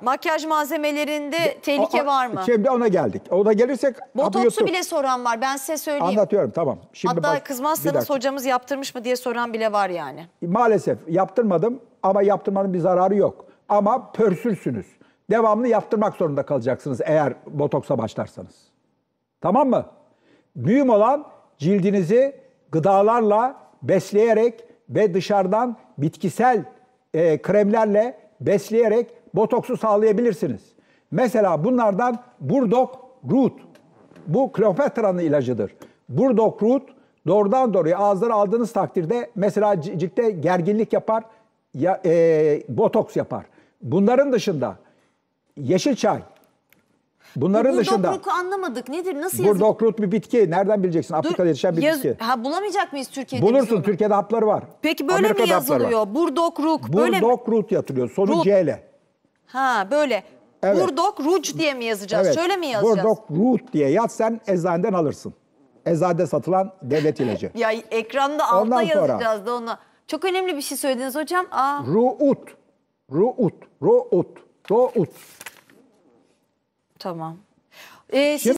Makyaj malzemelerinde tehlike A- var mı? Şimdi ona geldik. Ona gelirsek... Botoksu bile soran var ben size söyleyeyim. Anlatıyorum tamam. Şimdi Hatta bak- bir kızmazsanız hocamız yaptırmış mı diye soran bile var yani. Maalesef yaptırmadım ama yaptırmanın bir zararı yok. Ama pörsürsünüz. Devamlı yaptırmak zorunda kalacaksınız eğer botoksa başlarsanız. Tamam mı? Mühim olan cildinizi gıdalarla besleyerek ve dışarıdan bitkisel e, kremlerle besleyerek botoksu sağlayabilirsiniz. Mesela bunlardan Burdock Root. Bu Kleopatra'nın ilacıdır. Burdock Root doğrudan doğruya ağızları aldığınız takdirde mesela ciltte gerginlik yapar, ya, e, botoks yapar. Bunların dışında yeşil çay. Bunların Burdok dışında... Burdok anlamadık. Nedir? Nasıl yazılır? Burdok root bir bitki. Nereden bileceksin? Afrika'da yetişen bir yaz, bitki. Ha, bulamayacak mıyız Türkiye'de? Bulursun. Türkiye'de hapları var. Peki böyle Amerika'da mi yazılıyor? Burdock root. Burdock root yatılıyor. Sonu root. C ile. Ha böyle. Evet. Burdok Ruj diye mi yazacağız? Evet. Şöyle mi yazacağız? Burdok Ruj diye yaz sen eczaneden alırsın. Eczanede satılan devlet ilacı. ya ekranda altta Ondan sonra, yazacağız da ona. Çok önemli bir şey söylediniz hocam. Aa. Ruut. Ruut. Ruut. Ruut. Tamam. Ee, siz...